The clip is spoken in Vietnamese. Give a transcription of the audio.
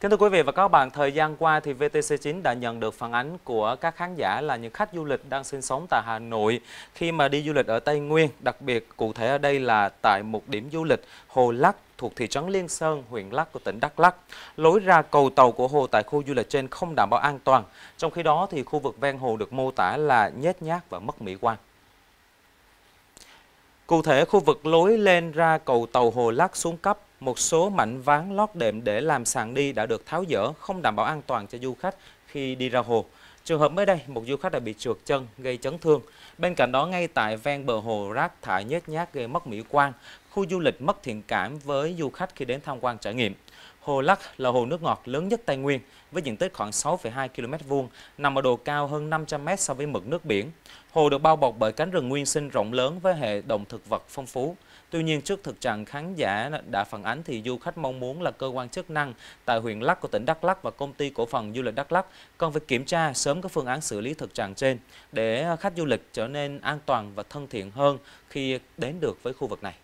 Kính thưa quý vị và các bạn, thời gian qua thì VTC9 đã nhận được phản ánh của các khán giả là những khách du lịch đang sinh sống tại Hà Nội khi mà đi du lịch ở Tây Nguyên, đặc biệt cụ thể ở đây là tại một điểm du lịch Hồ Lắc thuộc thị trấn Liên Sơn, huyện Lắc của tỉnh Đắk Lắk. Lối ra cầu tàu của hồ tại khu du lịch trên không đảm bảo an toàn, trong khi đó thì khu vực ven hồ được mô tả là nhét nhác và mất mỹ quan. Cụ thể, khu vực lối lên ra cầu tàu Hồ Lắc xuống cấp một số mảnh ván lót đệm để làm sàn đi đã được tháo dỡ không đảm bảo an toàn cho du khách khi đi ra hồ. Trường hợp mới đây, một du khách đã bị trượt chân gây chấn thương. Bên cạnh đó, ngay tại ven bờ hồ rác thải nhét nhác gây mất mỹ quan, khu du lịch mất thiện cảm với du khách khi đến tham quan trải nghiệm. Hồ Lắc là hồ nước ngọt lớn nhất Tây Nguyên với diện tích khoảng 6,2 km vuông, nằm ở độ cao hơn 500 m so với mực nước biển. Hồ được bao bọc bởi cánh rừng nguyên sinh rộng lớn với hệ động thực vật phong phú. Tuy nhiên, trước thực trạng khán giả đã phản ánh thì du khách mong muốn là cơ quan chức năng tại huyện Lắc của tỉnh Đắk Lắk và công ty cổ phần du lịch Đắk Lắk còn việc kiểm tra sớm các phương án xử lý thực trạng trên để khách du lịch trở nên an toàn và thân thiện hơn khi đến được với khu vực này.